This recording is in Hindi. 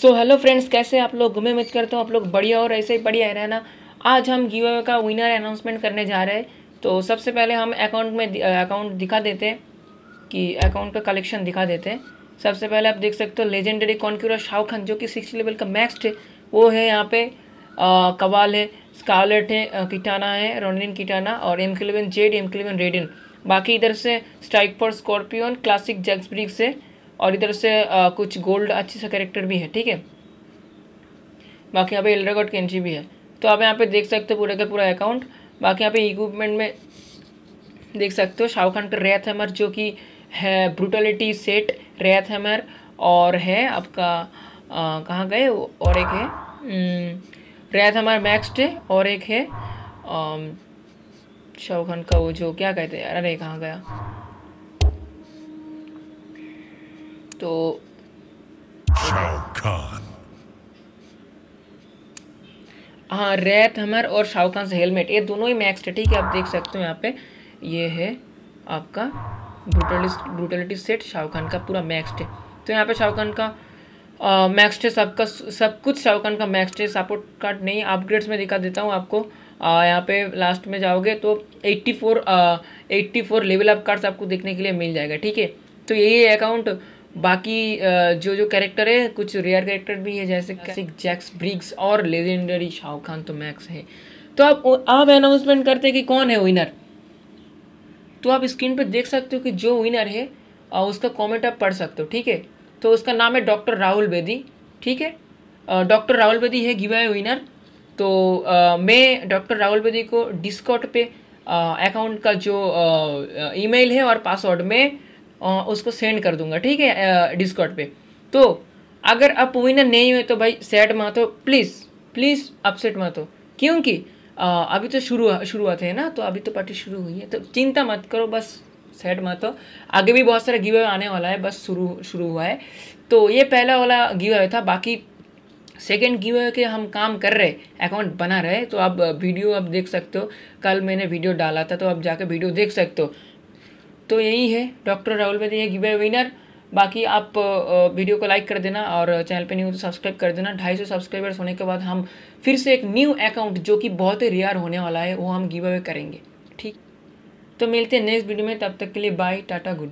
सो हेलो फ्रेंड्स कैसे आप लोग घूमे मित करते हो आप लोग बढ़िया और ऐसे ही बढ़िया रहना आज हम गिव अवे का विनर अनाउंसमेंट करने जा रहे हैं तो सबसे पहले हम अकाउंट में अकाउंट दिखा देते हैं कि अकाउंट का कलेक्शन दिखा देते हैं सबसे पहले आप देख सकते हो लेजेंडरी कॉन्क्यूरा शाह खान जो कि सिक्स लेवल का मैक्सड है वो है यहाँ पे कवाल है स्कॉलेट है किटाना है रोनिन किटाना और M eleven Z M eleven Raiden बाकी इधर से strike for Scorpion classic Jax Briggs है और इधर से आ, कुछ गोल्ड अच्छे सा करेक्टर भी है ठीक है बाकी यहाँ पे एल्ड्रागॉड कैंची भी है तो आप यहाँ पे देख सकते हो पूरा का पूरा अकाउंट बाकी यहाँ पे इक्विपमेंट में देख सकते हो शाहरुख खान का रैथ हैमर जो कि है ब्रूटलिटी सेट रेथ हैमर और है आपका कहाँ गए और एक है रेथ हैमर मैक्सड है और एक है शाहरुख खान का वो जो क्या कहते हैं अरे कहाँ गया तो हाँ रेत हमर और शाहखान से हेलमेट ये दोनों ही मैक्स है ठीक है आप देख सकते हो यहाँ पे ये है आपका ब्रूटलिस्ट ब्रूटलिटी सेट शाहखान का पूरा मैक्सड है तो यहाँ पे शाहखान का मैक्स है सबका सब कुछ शाहरुख का मैक्स है सपोर्ट कार्ड नहीं अपग्रेड्स में दिखा देता हूँ आपको यहाँ पे लास्ट में जाओगे तो 84 आ, 84 लेवल अप कार्ड्स आपको देखने के लिए मिल जाएगा ठीक है तो यही अकाउंट बाकी जो जो कैरेक्टर है कुछ रेयर कैरेक्टर भी है जैसे जैक्स ब्रिग्स और लेजेंडरी शाहरुख खान तो मैक्स है तो आप आप अनाउंसमेंट करते हैं कि कौन है विनर तो आप स्क्रीन पर देख सकते हो कि जो विनर है उसका कमेंट आप पढ़ सकते हो ठीक है तो उसका नाम है डॉक्टर राहुल बेदी ठीक है डॉक्टर राहुल बेदी है गिवे विनर तो आ, मैं डॉक्टर राहुल बेदी को डिस्कॉट पे अकाउंट का जो ईमेल है और पासवर्ड में उसको सेंड कर दूंगा ठीक है डिस्कॉट पे तो अगर आप विनर नहीं हुए तो भाई सेट मत हो प्लीज़ प्लीज़ अपसेट मत हो क्योंकि अभी तो शुरू शुरुआत है ना तो अभी तो पार्टी शुरू हुई है तो चिंता मत करो बस सेट मत हो आगे भी बहुत सारा गिवे आने वाला है बस शुरू शुरू हुआ है तो ये पहला वाला गिवे था बाकी सेकेंड गिवे के हम काम कर रहे अकाउंट बना रहे तो आप वीडियो आप देख सकते हो कल मैंने वीडियो डाला था तो आप जाके वीडियो देख सकते हो तो यही है doctor Rahul Bedi giveaway winner बाकी आप वीडियो को लाइक कर देना और चैनल पे न्यू तो सब्सक्राइब कर देना ढाई सौ सब्सक्राइबर्स होने के बाद हम फिर से एक न्यू अकाउंट जो कि बहुत ही रेयर होने वाला है वो हम गिव अवे करेंगे ठीक तो मिलते हैं नेक्स्ट वीडियो में तब तक के लिए बाय टाटा गुड